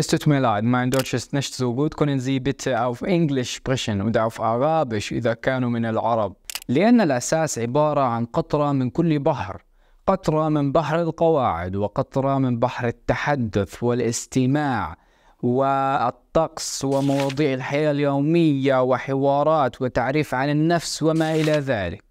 Es tut mir leid, mein Deutsch ist nicht so gut. Können Sie bitte auf Englisch sprechen und auf Arabisch إذا كانوا من العرب. لأن الأساس عبارة عن قطرة من كل بحر. قطرة من بحر القواعد وقطرة من بحر التحدث والاستماع والطقس ومواضيع الحياة اليومية وحوارات وتعريف عن النفس وما إلى ذلك.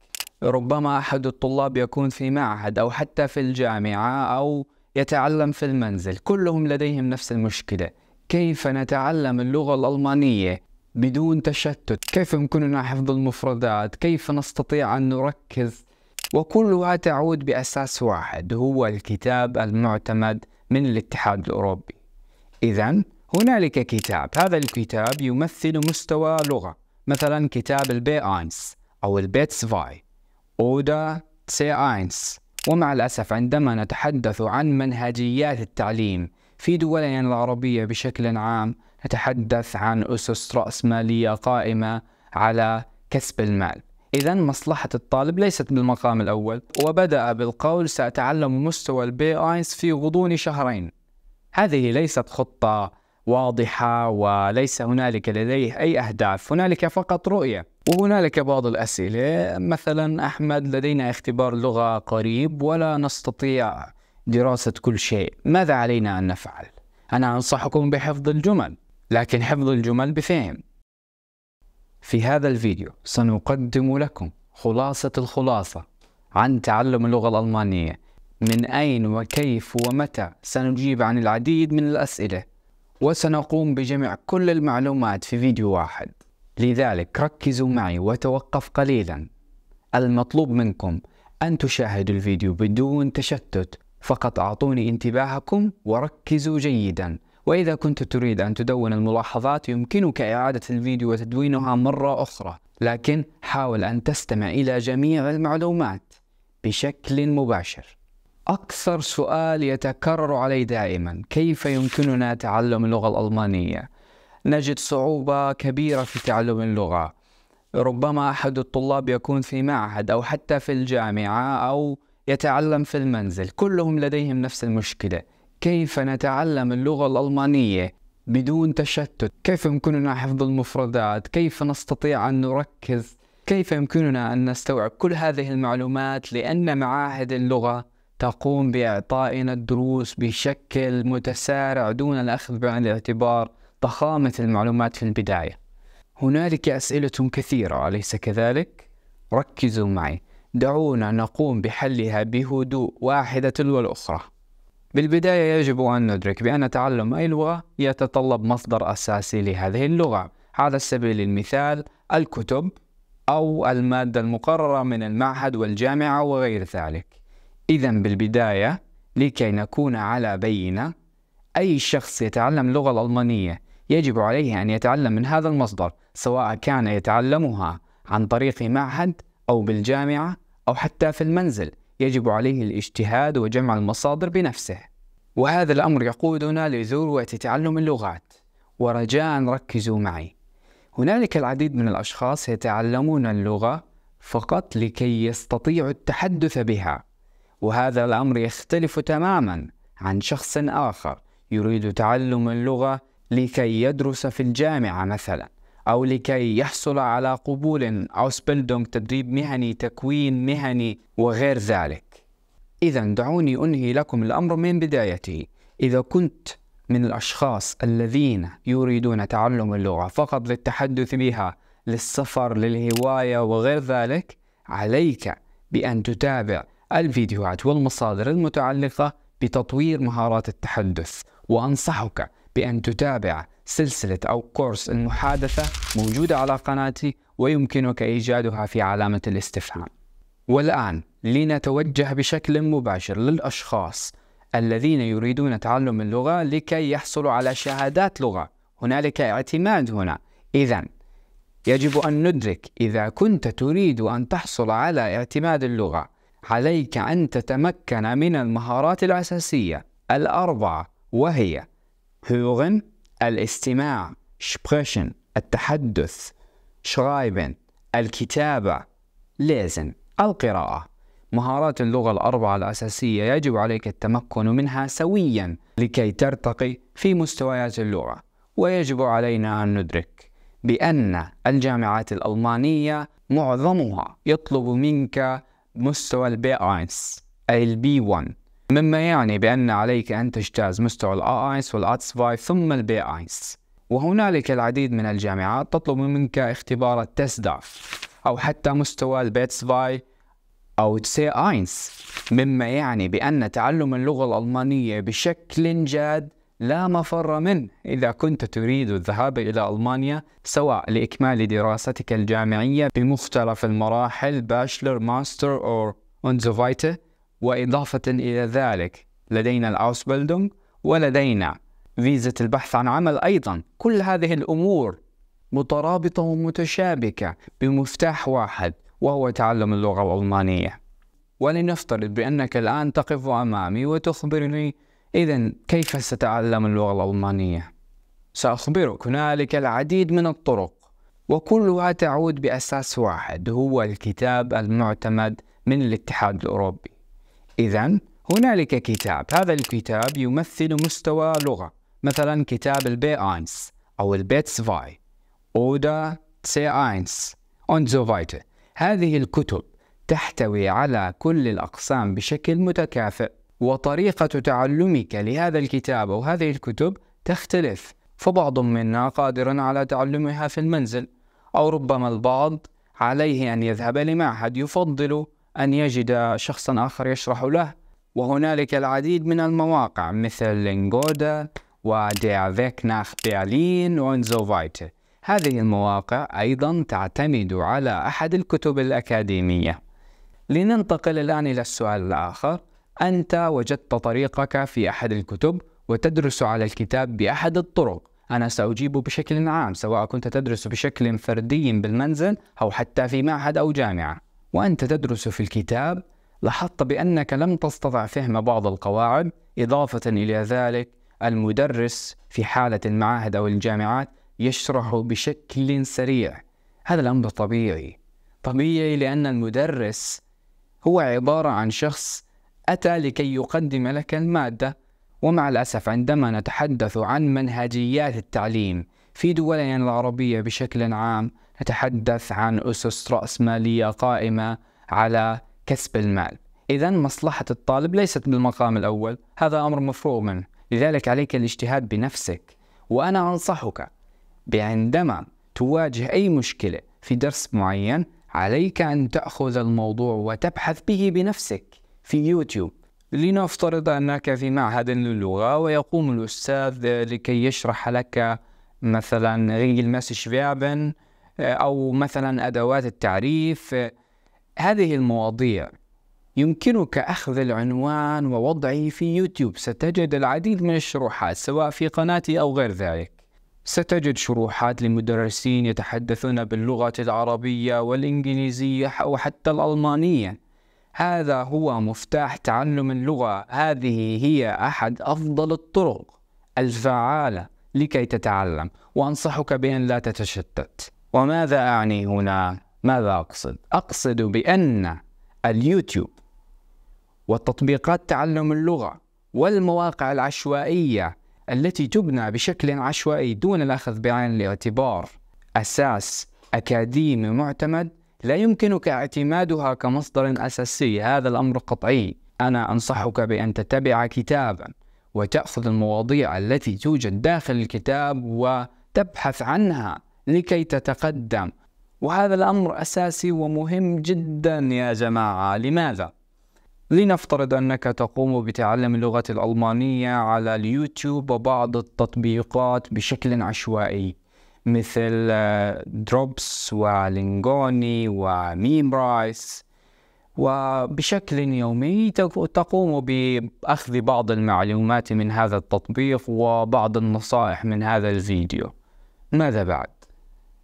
ربما أحد الطلاب يكون في معهد أو حتى في الجامعة أو يتعلم في المنزل كلهم لديهم نفس المشكلة كيف نتعلم اللغة الألمانية بدون تشتت كيف يمكننا حفظ المفردات كيف نستطيع أن نركز وكلها تعود بأساس واحد هو الكتاب المعتمد من الاتحاد الأوروبي إذا هنالك كتاب هذا الكتاب يمثل مستوى لغة مثلا كتاب البي أينس أو البيتس فاي أودا سي أينس ومع الأسف عندما نتحدث عن منهجيات التعليم في دولنا العربية بشكل عام نتحدث عن أسس رأسمالية قائمة على كسب المال إذا مصلحة الطالب ليست بالمقام الأول وبدأ بالقول سأتعلم مستوى البي آيس في غضون شهرين هذه ليست خطة واضحه وليس هنالك لديه اي اهداف هنالك فقط رؤيه وهنالك بعض الاسئله مثلا احمد لدينا اختبار لغه قريب ولا نستطيع دراسه كل شيء ماذا علينا ان نفعل انا انصحكم بحفظ الجمل لكن حفظ الجمل بفهم في هذا الفيديو سنقدم لكم خلاصه الخلاصه عن تعلم اللغه الالمانيه من اين وكيف ومتى سنجيب عن العديد من الاسئله وسنقوم بجمع كل المعلومات في فيديو واحد لذلك ركزوا معي وتوقف قليلا المطلوب منكم أن تشاهدوا الفيديو بدون تشتت فقط أعطوني انتباهكم وركزوا جيدا وإذا كنت تريد أن تدون الملاحظات يمكنك إعادة الفيديو وتدوينها مرة أخرى لكن حاول أن تستمع إلى جميع المعلومات بشكل مباشر أكثر سؤال يتكرر علي دائما كيف يمكننا تعلم اللغة الألمانية؟ نجد صعوبة كبيرة في تعلم اللغة ربما أحد الطلاب يكون في معهد أو حتى في الجامعة أو يتعلم في المنزل كلهم لديهم نفس المشكلة كيف نتعلم اللغة الألمانية بدون تشتت كيف يمكننا حفظ المفردات كيف نستطيع أن نركز كيف يمكننا أن نستوعب كل هذه المعلومات لأن معاهد اللغة تقوم بإعطائنا الدروس بشكل متسارع دون الأخذ بعين الاعتبار ضخامة المعلومات في البداية. هنالك أسئلة كثيرة أليس كذلك؟ ركزوا معي، دعونا نقوم بحلها بهدوء واحدة تلو الأخرى. بالبداية يجب أن ندرك بأن تعلم أي لغة يتطلب مصدر أساسي لهذه اللغة، على سبيل المثال الكتب أو المادة المقررة من المعهد والجامعة وغير ذلك. إذا بالبداية لكي نكون على بينة أي شخص يتعلم اللغة الألمانية يجب عليه أن يتعلم من هذا المصدر سواء كان يتعلمها عن طريق معهد أو بالجامعة أو حتى في المنزل يجب عليه الاجتهاد وجمع المصادر بنفسه وهذا الأمر يقودنا لذروة تعلم اللغات ورجاء ركزوا معي هنالك العديد من الأشخاص يتعلمون اللغة فقط لكي يستطيعوا التحدث بها وهذا الأمر يختلف تماما عن شخص آخر يريد تعلم اللغة لكي يدرس في الجامعة مثلا أو لكي يحصل على قبول أو تدريب مهني تكوين مهني وغير ذلك إذا دعوني أنهي لكم الأمر من بدايته إذا كنت من الأشخاص الذين يريدون تعلم اللغة فقط للتحدث بها للسفر للهواية وغير ذلك عليك بأن تتابع الفيديوهات والمصادر المتعلقة بتطوير مهارات التحدث وأنصحك بأن تتابع سلسلة أو كورس المحادثة موجودة على قناتي ويمكنك إيجادها في علامة الاستفهام والآن لنتوجه بشكل مباشر للأشخاص الذين يريدون تعلم اللغة لكي يحصلوا على شهادات لغة هنالك اعتماد هنا إذا يجب أن ندرك إذا كنت تريد أن تحصل على اعتماد اللغة عليك أن تتمكن من المهارات الأساسية الأربعة وهي hören الاستماع sprechen التحدث schreiben الكتابة lesen القراءة مهارات اللغة الأربعة الأساسية يجب عليك التمكن منها سويا لكي ترتقي في مستويات اللغة ويجب علينا أن ندرك بأن الجامعات الألمانية معظمها يطلب منك مستوى اينس أي البي 1 مما يعني بأن عليك أن تجتاز مستوى اينس والآتس 5 ثم اينس وهنالك العديد من الجامعات تطلب منك اختبار التسداف أو حتى مستوى البيتس فاي أو تسي آينس مما يعني بأن تعلم اللغة الألمانية بشكل جاد لا مفر منه إذا كنت تريد الذهاب إلى ألمانيا سواء لإكمال دراستك الجامعية بمختلف المراحل باشلر ماستر أو أونزوفايته وإضافة إلى ذلك لدينا الأوسبلدونج ولدينا فيزة البحث عن عمل أيضا كل هذه الأمور مترابطة ومتشابكة بمفتاح واحد وهو تعلم اللغة الألمانية ولنفترض بأنك الآن تقف أمامي وتخبرني إذا كيف ستعلم اللغة الألمانية؟ سأخبرك هنالك العديد من الطرق وكلها تعود بأساس واحد هو الكتاب المعتمد من الاتحاد الأوروبي إذا هنالك كتاب هذا الكتاب يمثل مستوى لغة مثلا كتاب البي أينس أو البي تسفاي أودا سي أينس und هذه الكتب تحتوي على كل الأقسام بشكل متكافئ وطريقة تعلمك لهذا الكتاب أو هذه الكتب تختلف فبعض منا قادر على تعلمها في المنزل أو ربما البعض عليه أن يذهب لمعهد يفضل أن يجد شخصا آخر يشرح له وهنالك العديد من المواقع مثل لينجودا ودي افيك ناخ برلين وانزو هذه المواقع أيضا تعتمد على أحد الكتب الأكاديمية لننتقل الآن إلى السؤال الآخر أنت وجدت طريقك في أحد الكتب وتدرس على الكتاب بأحد الطرق أنا سأجيب بشكل عام سواء كنت تدرس بشكل فردي بالمنزل أو حتى في معهد أو جامعة وأنت تدرس في الكتاب لاحظت بأنك لم تستطع فهم بعض القواعد إضافة إلى ذلك المدرس في حالة المعاهد أو الجامعات يشرح بشكل سريع هذا الأمر طبيعي طبيعي لأن المدرس هو عبارة عن شخص أتى لكي يقدم لك المادة ومع الأسف عندما نتحدث عن منهجيات التعليم في دولنا العربية بشكل عام نتحدث عن أسس رأسمالية قائمة على كسب المال إذا مصلحة الطالب ليست بالمقام الأول هذا أمر مفروغ منه لذلك عليك الاجتهاد بنفسك وأنا أنصحك بعندما تواجه أي مشكلة في درس معين عليك أن تأخذ الموضوع وتبحث به بنفسك في يوتيوب لنفترض أنك في معهد للغة ويقوم الأستاذ لكي يشرح لك مثلا فيابن آه، أو مثلا أدوات التعريف هذه المواضيع يمكنك أخذ العنوان ووضعه في يوتيوب ستجد العديد من الشروحات سواء في قناتي أو غير ذلك ستجد شروحات لمدرسين يتحدثون باللغة العربية والإنجليزية أو حتى الألمانية هذا هو مفتاح تعلم اللغة هذه هي أحد أفضل الطرق الفعالة لكي تتعلم وأنصحك بأن لا تتشتت وماذا أعني هنا؟ ماذا أقصد؟ أقصد بأن اليوتيوب والتطبيقات تعلم اللغة والمواقع العشوائية التي تبنى بشكل عشوائي دون الأخذ بعين الاعتبار أساس أكاديمي معتمد لا يمكنك اعتمادها كمصدر أساسي هذا الأمر قطعي أنا أنصحك بأن تتبع كتابا وتأخذ المواضيع التي توجد داخل الكتاب وتبحث عنها لكي تتقدم وهذا الأمر أساسي ومهم جدا يا جماعة لماذا؟ لنفترض أنك تقوم بتعلم اللغة الألمانية على اليوتيوب وبعض التطبيقات بشكل عشوائي مثل دروبس آه، ولينجوني وميم رايس وبشكل يومي تقوم بأخذ بعض المعلومات من هذا التطبيق وبعض النصائح من هذا الفيديو ماذا بعد؟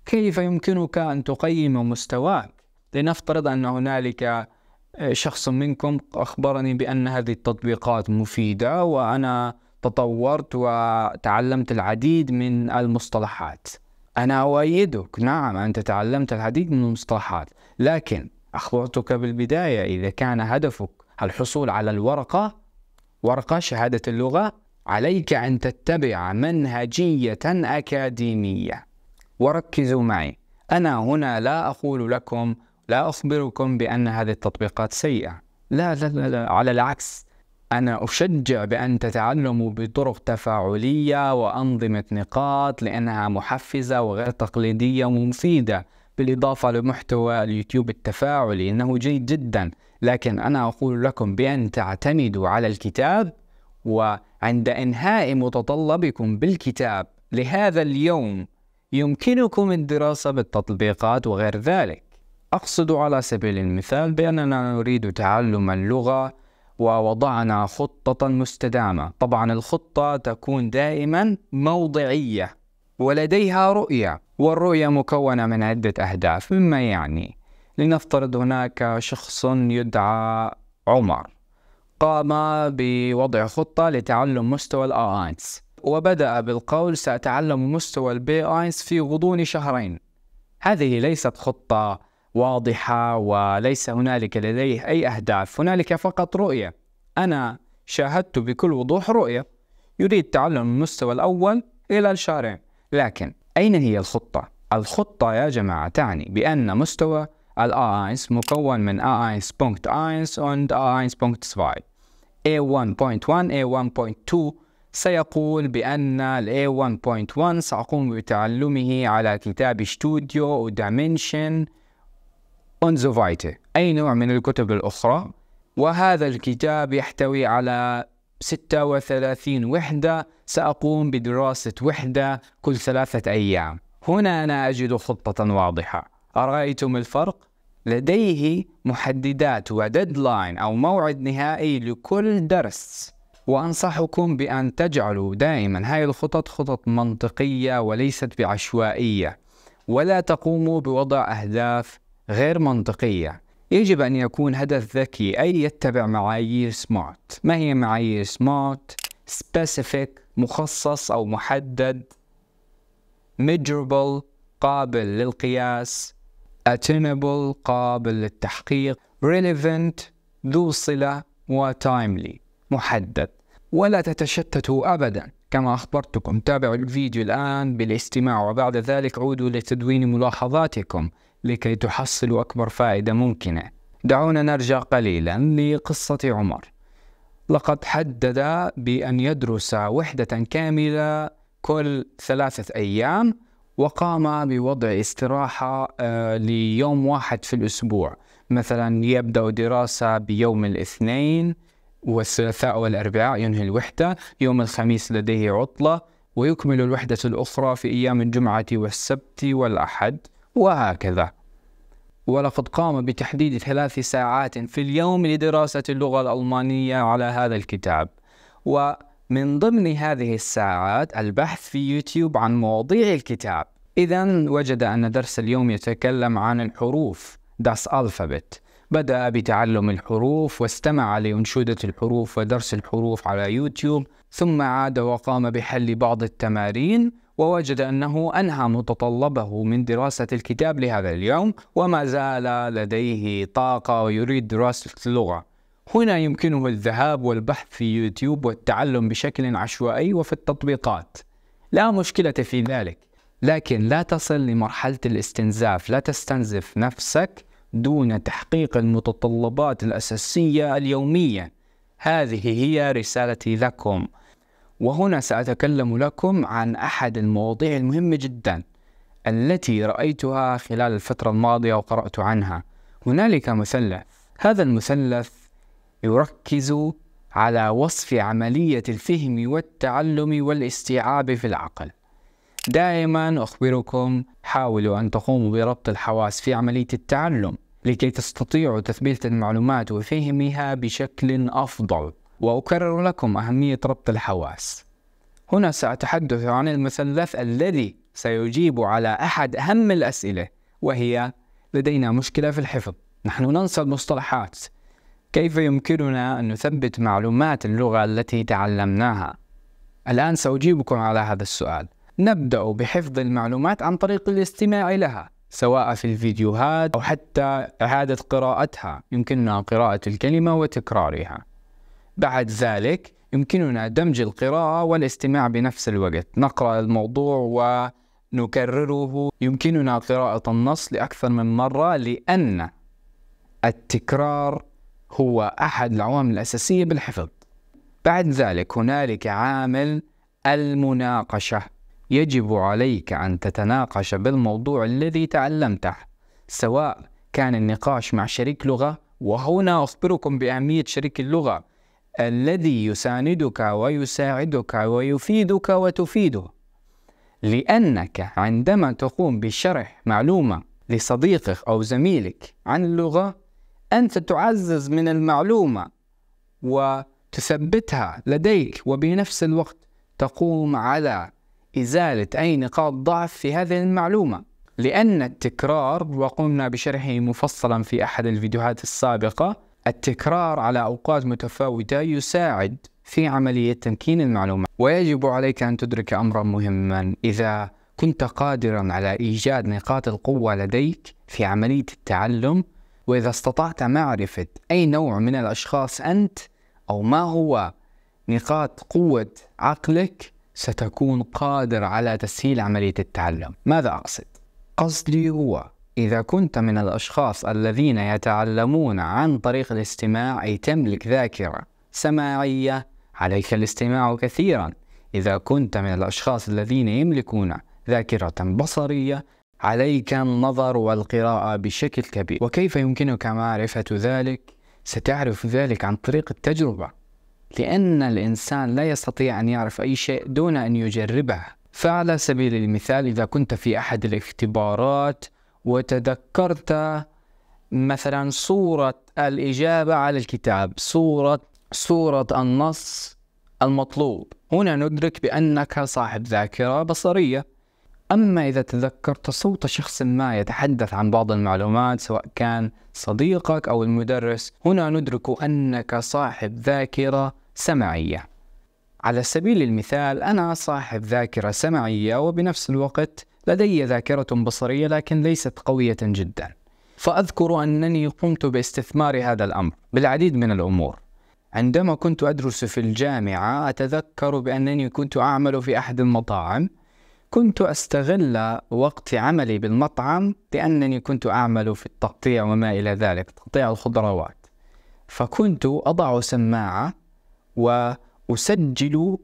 كيف يمكنك أن تقيم مستواك؟ لنفترض أن هنالك آه، شخص منكم أخبرني بأن هذه التطبيقات مفيدة وأنا تطورت وتعلمت العديد من المصطلحات أنا أؤيدك نعم أنت تعلمت العديد من المصطلحات لكن أخبرتك بالبداية إذا كان هدفك الحصول على الورقة ورقة شهادة اللغة عليك أن تتبع منهجية أكاديمية وركزوا معي أنا هنا لا أقول لكم لا أخبركم بأن هذه التطبيقات سيئة لا لا لا, لا. على العكس أنا أشجع بأن تتعلموا بطرق تفاعلية وأنظمة نقاط لأنها محفزة وغير تقليدية ومفيدة بالإضافة لمحتوى اليوتيوب التفاعلي إنه جيد جدا لكن أنا أقول لكم بأن تعتمدوا على الكتاب وعند إنهاء متطلبكم بالكتاب لهذا اليوم يمكنكم الدراسة بالتطبيقات وغير ذلك أقصد على سبيل المثال بأننا نريد تعلم اللغة ووضعنا خطة مستدامة طبعا الخطة تكون دائما موضعية ولديها رؤية والرؤية مكونة من عدة أهداف مما يعني لنفترض هناك شخص يدعى عمر قام بوضع خطة لتعلم مستوى الآينس وبدأ بالقول سأتعلم مستوى البي آينس في غضون شهرين هذه ليست خطة واضحه وليس هنالك لديه اي اهداف هنالك فقط رؤيه انا شاهدت بكل وضوح رؤيه يريد تعلم المستوى الاول الى الشهرين لكن اين هي الخطه الخطه يا جماعه تعني بان مستوى الـ A1 مكون من A1.1 and A1.2 A1.1 A1.2 سيقول بأن الـ A1.1 سأقوم بتعلمه على كتاب ستوديو ودايمنشن أونزو فايتي أي نوع من الكتب الأخرى وهذا الكتاب يحتوي على 36 وحدة سأقوم بدراسة وحدة كل ثلاثة أيام هنا أنا أجد خطة واضحة أرأيتم الفرق؟ لديه محددات وديدلاين أو موعد نهائي لكل درس وأنصحكم بأن تجعلوا دائما هاي الخطط خطط منطقية وليست بعشوائية ولا تقوموا بوضع أهداف غير منطقية يجب أن يكون هدف ذكي أي يتبع معايير سمارت ما هي معايير سمارت؟ specific مخصص أو محدد measurable قابل للقياس attainable قابل للتحقيق relevant ذو صلة timely محدد ولا تتشتتوا أبدا كما أخبرتكم تابعوا الفيديو الآن بالاستماع وبعد ذلك عودوا لتدوين ملاحظاتكم لكي تحصلوا أكبر فائدة ممكنة دعونا نرجع قليلا لقصة عمر لقد حدد بأن يدرس وحدة كاملة كل ثلاثة أيام وقام بوضع استراحة آه، ليوم واحد في الأسبوع مثلا يبدأ دراسة بيوم الاثنين والثلاثاء والأربعاء ينهي الوحدة يوم الخميس لديه عطلة ويكمل الوحدة الأخرى في أيام الجمعة والسبت والأحد وهكذا ولقد قام بتحديد ثلاث ساعات في اليوم لدراسة اللغة الألمانية على هذا الكتاب ومن ضمن هذه الساعات البحث في يوتيوب عن مواضيع الكتاب إذا وجد أن درس اليوم يتكلم عن الحروف داس ألفابت بدأ بتعلم الحروف واستمع لأنشودة الحروف ودرس الحروف على يوتيوب ثم عاد وقام بحل بعض التمارين ووجد أنه أنهى متطلبه من دراسة الكتاب لهذا اليوم وما زال لديه طاقة ويريد دراسة اللغة هنا يمكنه الذهاب والبحث في يوتيوب والتعلم بشكل عشوائي وفي التطبيقات لا مشكلة في ذلك لكن لا تصل لمرحلة الاستنزاف لا تستنزف نفسك دون تحقيق المتطلبات الأساسية اليومية هذه هي رسالتي لكم وهنا سأتكلم لكم عن أحد المواضيع المهمة جدا التي رأيتها خلال الفترة الماضية وقرأت عنها هنالك مثلث هذا المثلث يركز على وصف عملية الفهم والتعلم والاستيعاب في العقل دائما أخبركم حاولوا أن تقوموا بربط الحواس في عملية التعلم لكي تستطيعوا تثبيت المعلومات وفهمها بشكل أفضل وأكرر لكم أهمية ربط الحواس هنا سأتحدث عن المثلث الذي سيجيب على أحد أهم الأسئلة وهي لدينا مشكلة في الحفظ نحن ننسى المصطلحات كيف يمكننا أن نثبت معلومات اللغة التي تعلمناها؟ الآن سأجيبكم على هذا السؤال نبدأ بحفظ المعلومات عن طريق الاستماع لها سواء في الفيديوهات أو حتى إعادة قراءتها يمكننا قراءة الكلمة وتكرارها بعد ذلك يمكننا دمج القراءة والاستماع بنفس الوقت نقرأ الموضوع ونكرره يمكننا قراءة النص لأكثر من مرة لأن التكرار هو أحد العوامل الأساسية بالحفظ بعد ذلك هنالك عامل المناقشة يجب عليك أن تتناقش بالموضوع الذي تعلمته سواء كان النقاش مع شريك لغة وهنا أخبركم بأهمية شريك اللغة الذي يساندك ويساعدك ويفيدك وتفيده لأنك عندما تقوم بشرح معلومة لصديقك أو زميلك عن اللغة أنت تعزز من المعلومة وتثبتها لديك وبنفس الوقت تقوم على إزالة أي نقاط ضعف في هذه المعلومة لأن التكرار وقمنا بشرحه مفصلا في أحد الفيديوهات السابقة التكرار على أوقات متفاوتة يساعد في عملية تمكين المعلومات ويجب عليك أن تدرك أمرا مهما إذا كنت قادرا على إيجاد نقاط القوة لديك في عملية التعلم وإذا استطعت معرفة أي نوع من الأشخاص أنت أو ما هو نقاط قوة عقلك ستكون قادر على تسهيل عملية التعلم ماذا أقصد؟ قصدي هو إذا كنت من الأشخاص الذين يتعلمون عن طريق الاستماع أي تملك ذاكرة سماعية عليك الاستماع كثيرا إذا كنت من الأشخاص الذين يملكون ذاكرة بصرية عليك النظر والقراءة بشكل كبير وكيف يمكنك معرفة ذلك؟ ستعرف ذلك عن طريق التجربة لأن الإنسان لا يستطيع أن يعرف أي شيء دون أن يجربه فعلى سبيل المثال إذا كنت في أحد الاختبارات وتذكرت مثلا صورة الإجابة على الكتاب صورة صورة النص المطلوب هنا ندرك بأنك صاحب ذاكرة بصرية أما إذا تذكرت صوت شخص ما يتحدث عن بعض المعلومات سواء كان صديقك أو المدرس هنا ندرك أنك صاحب ذاكرة سمعية على سبيل المثال أنا صاحب ذاكرة سمعية وبنفس الوقت لدي ذاكرة بصرية لكن ليست قوية جدا فأذكر أنني قمت باستثمار هذا الأمر بالعديد من الأمور عندما كنت أدرس في الجامعة أتذكر بأنني كنت أعمل في أحد المطاعم كنت أستغل وقت عملي بالمطعم لأنني كنت أعمل في التقطيع وما إلى ذلك تقطيع الخضروات فكنت أضع سماعة وأسجل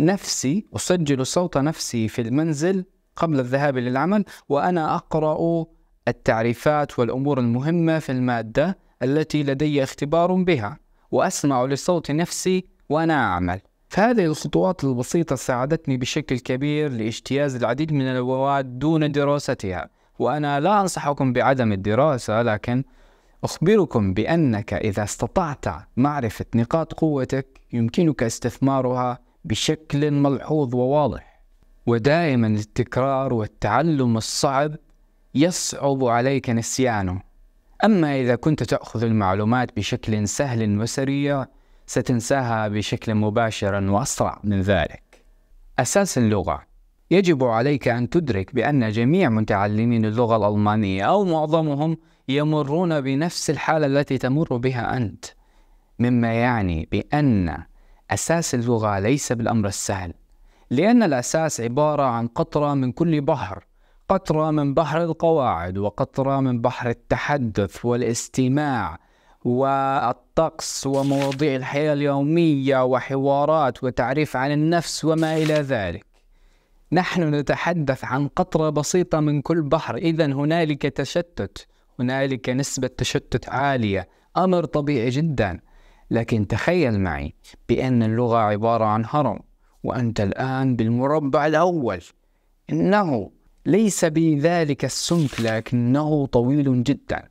نفسي أسجل صوت نفسي في المنزل قبل الذهاب للعمل وأنا أقرأ التعريفات والأمور المهمة في المادة التي لدي اختبار بها وأسمع لصوت نفسي وأنا أعمل فهذه الخطوات البسيطة ساعدتني بشكل كبير لاجتياز العديد من المواد دون دراستها وأنا لا أنصحكم بعدم الدراسة لكن أخبركم بأنك إذا استطعت معرفة نقاط قوتك يمكنك استثمارها بشكل ملحوظ وواضح ودائما التكرار والتعلم الصعب يصعب عليك نسيانه أما إذا كنت تأخذ المعلومات بشكل سهل وسريع ستنساها بشكل مباشر وأسرع من ذلك أساس اللغة يجب عليك أن تدرك بأن جميع متعلمين اللغة الألمانية أو معظمهم يمرون بنفس الحالة التي تمر بها أنت مما يعني بأن أساس اللغة ليس بالأمر السهل لأن الأساس عبارة عن قطرة من كل بحر قطرة من بحر القواعد وقطرة من بحر التحدث والاستماع والطقس ومواضيع الحياة اليومية وحوارات وتعريف عن النفس وما إلى ذلك نحن نتحدث عن قطرة بسيطة من كل بحر إذا هنالك تشتت هنالك نسبة تشتت عالية أمر طبيعي جدا لكن تخيل معي بأن اللغة عبارة عن هرم وأنت الآن بالمربع الأول إنه ليس بذلك السمك لكنه طويل جدا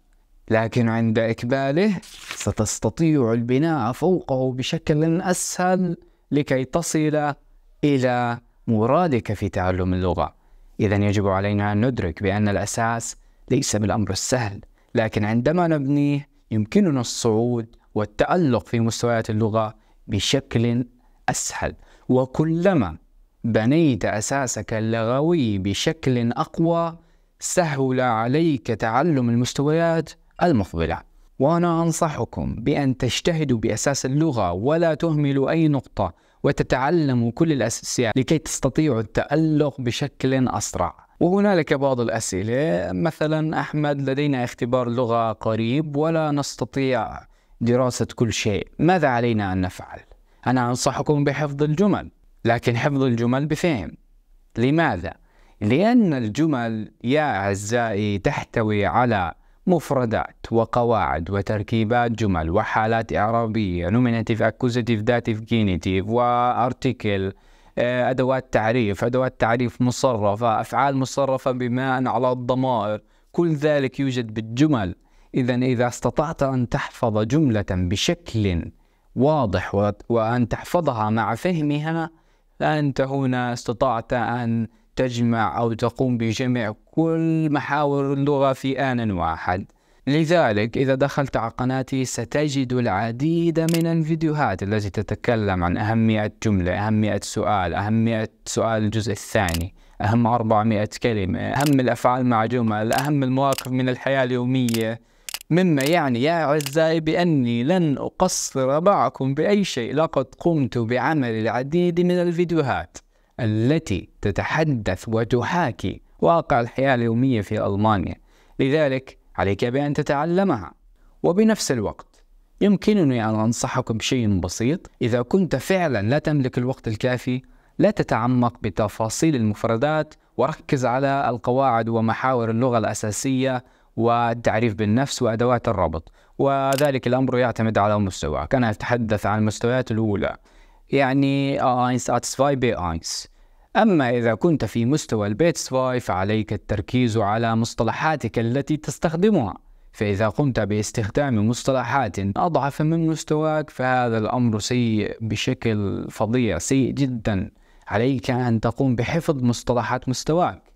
لكن عند إكباله ستستطيع البناء فوقه بشكل أسهل لكي تصل إلى مرادك في تعلم اللغة إذا يجب علينا أن ندرك بأن الأساس ليس بالأمر السهل لكن عندما نبنيه يمكننا الصعود والتألق في مستويات اللغة بشكل أسهل وكلما بنيت أساسك اللغوي بشكل أقوى سهل عليك تعلم المستويات المقبلة وأنا أنصحكم بأن تجتهدوا بأساس اللغة ولا تهملوا أي نقطة وتتعلموا كل الأساسيات لكي تستطيعوا التألق بشكل أسرع وهنالك بعض الأسئلة مثلا أحمد لدينا اختبار لغة قريب ولا نستطيع دراسة كل شيء ماذا علينا أن نفعل؟ أنا أنصحكم بحفظ الجمل لكن حفظ الجمل بفهم لماذا؟ لأن الجمل يا أعزائي تحتوي على مفردات وقواعد وتركيبات جمل وحالات إعرابية نومينيتيف أكوزيتيف ذاتيف جينيتيف وأرتيكل أدوات تعريف أدوات تعريف مصرفة أفعال مصرفة بناء على الضمائر كل ذلك يوجد بالجمل إذا إذا استطعت أن تحفظ جملة بشكل واضح وأن تحفظها مع فهمها فأنت هنا استطعت أن تجمع أو تقوم بجمع كل محاور اللغة في آن واحد لذلك إذا دخلت على قناتي ستجد العديد من الفيديوهات التي تتكلم عن أهمية جملة أهمية سؤال أهمية سؤال الجزء الثاني أهم 400 كلمة أهم الأفعال مع جمل أهم المواقف من الحياة اليومية مما يعني يا أعزائي بأني لن أقصر معكم بأي شيء لقد قمت بعمل العديد من الفيديوهات التي تتحدث وتحاكي واقع الحياة اليومية في ألمانيا لذلك عليك بأن تتعلمها وبنفس الوقت يمكنني أن أنصحكم بشيء بسيط إذا كنت فعلا لا تملك الوقت الكافي لا تتعمق بتفاصيل المفردات وركز على القواعد ومحاور اللغة الأساسية والتعريف بالنفس وأدوات الربط وذلك الأمر يعتمد على مستواك أنا أتحدث عن المستويات الأولى يعني أينس أتسفاي بي أينس أما إذا كنت في مستوى البيت سفاي فعليك التركيز على مصطلحاتك التي تستخدمها فإذا قمت باستخدام مصطلحات أضعف من مستواك فهذا الأمر سيء بشكل فظيع سيء جدا عليك أن تقوم بحفظ مصطلحات مستواك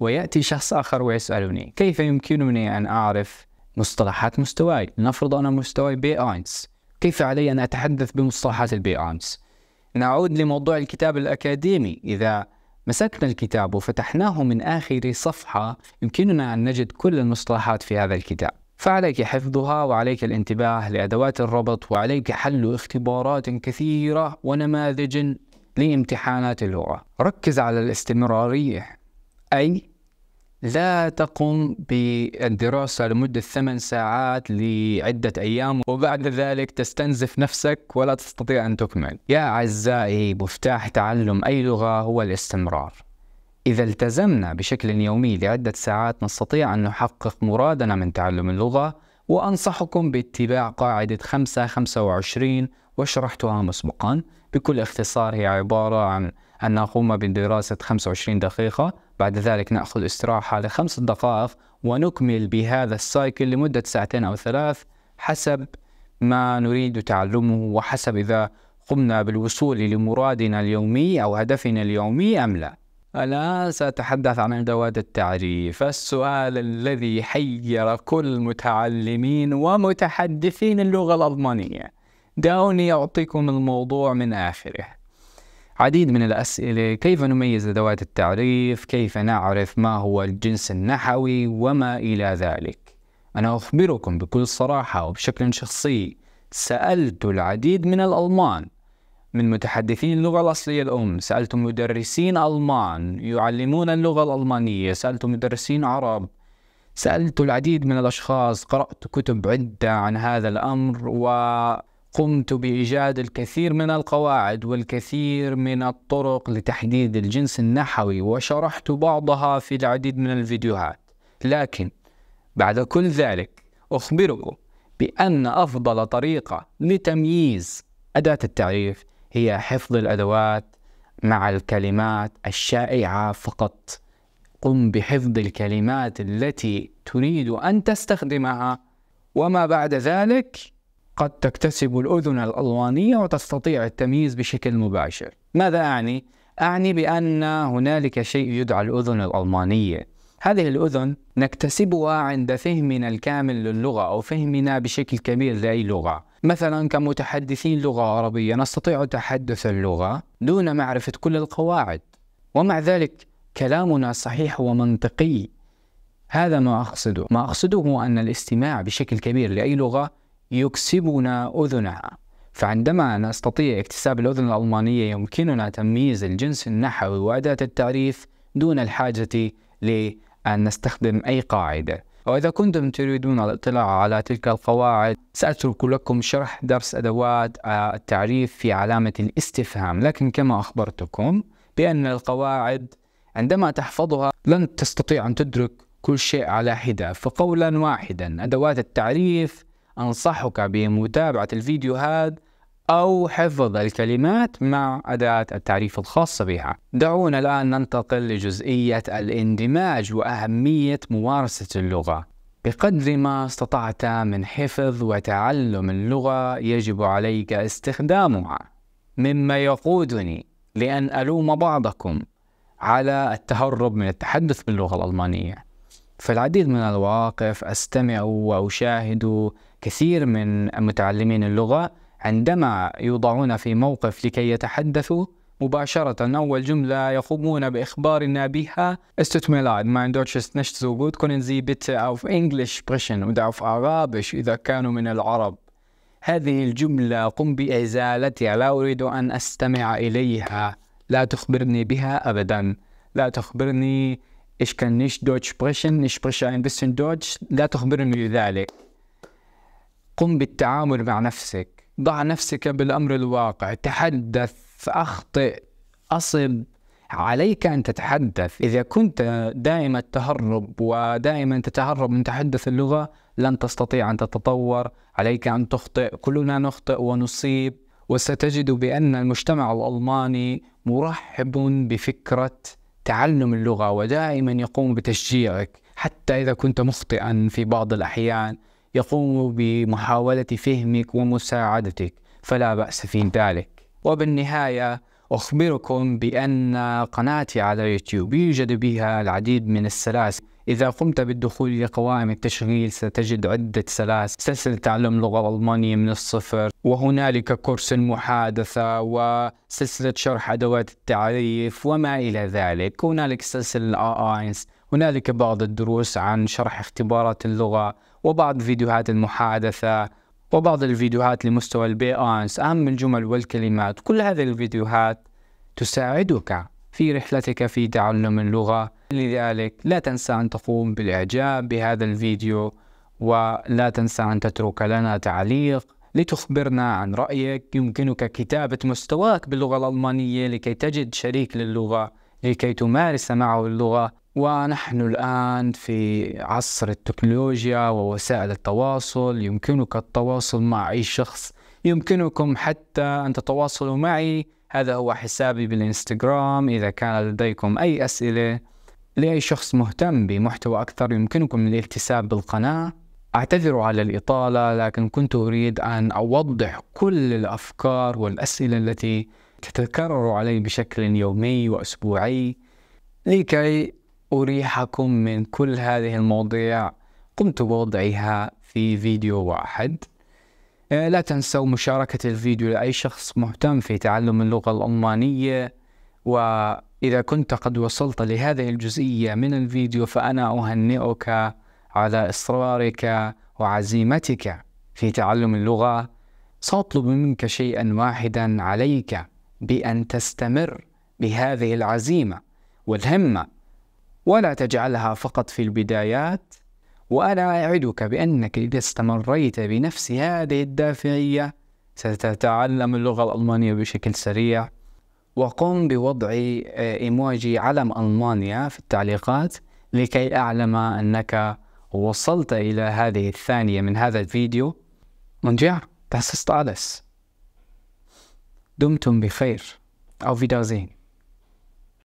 ويأتي شخص آخر ويسألني كيف يمكنني أن أعرف مصطلحات مستواي لنفرض انا مستواي بي أينس كيف علي أن أتحدث بمصطلحات البي أينس نعود لموضوع الكتاب الأكاديمي إذا مسكنا الكتاب وفتحناه من آخر صفحة يمكننا أن نجد كل المصطلحات في هذا الكتاب فعليك حفظها وعليك الانتباه لأدوات الربط وعليك حل اختبارات كثيرة ونماذج لامتحانات اللغة ركز على الاستمرارية أي لا تقم بالدراسة لمدة ثمان ساعات لعدة أيام وبعد ذلك تستنزف نفسك ولا تستطيع أن تكمل يا أعزائي مفتاح تعلم أي لغة هو الاستمرار إذا التزمنا بشكل يومي لعدة ساعات نستطيع أن نحقق مرادنا من تعلم اللغة وأنصحكم باتباع قاعدة 5 25 وشرحتها مسبقا بكل اختصار هي عبارة عن أن نقوم بدراسة 25 دقيقة بعد ذلك نأخذ استراحة لخمس دقائق ونكمل بهذا السايكل لمدة ساعتين أو ثلاث حسب ما نريد تعلمه وحسب إذا قمنا بالوصول لمرادنا اليومي أو هدفنا اليومي أم لا الآن سأتحدث عن أدوات التعريف السؤال الذي حير كل متعلمين ومتحدثين اللغة الألمانية دعوني أعطيكم الموضوع من آخره عديد من الأسئلة كيف نميز أدوات التعريف كيف نعرف ما هو الجنس النحوي وما إلى ذلك أنا أخبركم بكل صراحة وبشكل شخصي سألت العديد من الألمان من متحدثين اللغة الأصلية الأم سألت مدرسين ألمان يعلمون اللغة الألمانية سألت مدرسين عرب سألت العديد من الأشخاص قرأت كتب عدة عن هذا الأمر و قمت بإيجاد الكثير من القواعد والكثير من الطرق لتحديد الجنس النحوي وشرحت بعضها في العديد من الفيديوهات لكن بعد كل ذلك أخبركم بأن أفضل طريقة لتمييز أداة التعريف هي حفظ الأدوات مع الكلمات الشائعة فقط قم بحفظ الكلمات التي تريد أن تستخدمها وما بعد ذلك قد تكتسب الأذن الألوانية وتستطيع التمييز بشكل مباشر. ماذا أعني؟ أعني بأن هنالك شيء يدعى الأذن الألمانية. هذه الأذن نكتسبها عند فهمنا الكامل للغة أو فهمنا بشكل كبير لأي لغة. مثلا كمتحدثين لغة عربية نستطيع تحدث اللغة دون معرفة كل القواعد. ومع ذلك كلامنا صحيح ومنطقي. هذا ما أقصده، ما أقصده أن الاستماع بشكل كبير لأي لغة يكسبنا أذنها فعندما نستطيع اكتساب الأذن الألمانية يمكننا تمييز الجنس النحوي وأداة التعريف دون الحاجة لأن نستخدم أي قاعدة وإذا كنتم تريدون الاطلاع على تلك القواعد سأترك لكم شرح درس أدوات التعريف في علامة الاستفهام لكن كما أخبرتكم بأن القواعد عندما تحفظها لن تستطيع أن تدرك كل شيء على حدة فقولا واحدا أدوات التعريف أنصحك بمتابعة الفيديوهات أو حفظ الكلمات مع أداة التعريف الخاصة بها. دعونا الآن ننتقل لجزئية الاندماج وأهمية ممارسة اللغة. بقدر ما استطعت من حفظ وتعلم اللغة يجب عليك استخدامها، مما يقودني لأن ألوم بعضكم على التهرب من التحدث باللغة الألمانية. في العديد من المواقف أستمع وأشاهد كثير من متعلمين اللغة عندما يوضعون في موقف لكي يتحدثوا مباشرة أول جملة يقومون بإخبارنا بها Es tut mir leid, mein Deutsch ist زي so أوف إنجلش بريشن أوف عرابش إذا كانوا من العرب. هذه الجملة قم بإزالتها، لا أريد أن أستمع إليها، لا تخبرني بها أبدا، لا تخبرني إيش كان nicht دوتش بريشن ich بريشن بس دوتش لا تخبرني بذلك قم بالتعامل مع نفسك ضع نفسك بالأمر الواقع تحدث أخطئ أصب عليك أن تتحدث إذا كنت دائما تهرب ودائما تتهرب من تحدث اللغة لن تستطيع أن تتطور عليك أن تخطئ كلنا نخطئ ونصيب وستجد بأن المجتمع الألماني مرحب بفكرة تعلم اللغة ودائما يقوم بتشجيعك حتى إذا كنت مخطئا في بعض الأحيان يقوم بمحاولة فهمك ومساعدتك فلا بأس في ذلك وبالنهاية أخبركم بأن قناتي على يوتيوب يوجد بها العديد من السلاسل إذا قمت بالدخول إلى قوائم التشغيل ستجد عدة سلاسل سلسلة تعلم لغة ألمانية من الصفر وهنالك كورس المحادثة وسلسلة شرح أدوات التعريف وما إلى ذلك هنالك سلسلة آه آينس هنالك بعض الدروس عن شرح اختبارات اللغة وبعض فيديوهات المحادثة وبعض الفيديوهات لمستوى آنس أهم الجمل والكلمات كل هذه الفيديوهات تساعدك في رحلتك في تعلم اللغة لذلك لا تنسى أن تقوم بالإعجاب بهذا الفيديو ولا تنسى أن تترك لنا تعليق لتخبرنا عن رأيك يمكنك كتابة مستواك باللغة الألمانية لكي تجد شريك للغة لكي تمارس معه اللغة ونحن الآن في عصر التكنولوجيا ووسائل التواصل يمكنك التواصل مع أي شخص يمكنكم حتى أن تتواصلوا معي هذا هو حسابي بالإنستغرام إذا كان لديكم أي أسئلة لأي شخص مهتم بمحتوى أكثر يمكنكم الالتساب بالقناة أعتذر على الإطالة لكن كنت أريد أن أوضح كل الأفكار والأسئلة التي تتكرر علي بشكل يومي وأسبوعي لكي أريحكم من كل هذه المواضيع قمت بوضعها في فيديو واحد آه، لا تنسوا مشاركة الفيديو لأي شخص مهتم في تعلم اللغة الألمانية وإذا كنت قد وصلت لهذه الجزئية من الفيديو فأنا أهنئك على إصرارك وعزيمتك في تعلم اللغة سأطلب منك شيئا واحدا عليك بأن تستمر بهذه العزيمة والهمة ولا تجعلها فقط في البدايات وأنا أعدك بأنك إذا استمريت بنفس هذه الدافعية ستتعلم اللغة الألمانية بشكل سريع وقم بوضع آه، إيموجي علم ألمانيا في التعليقات لكي أعلم أنك وصلت إلى هذه الثانية من هذا الفيديو منجع تحسست ألس دمتم بخير أو befeir.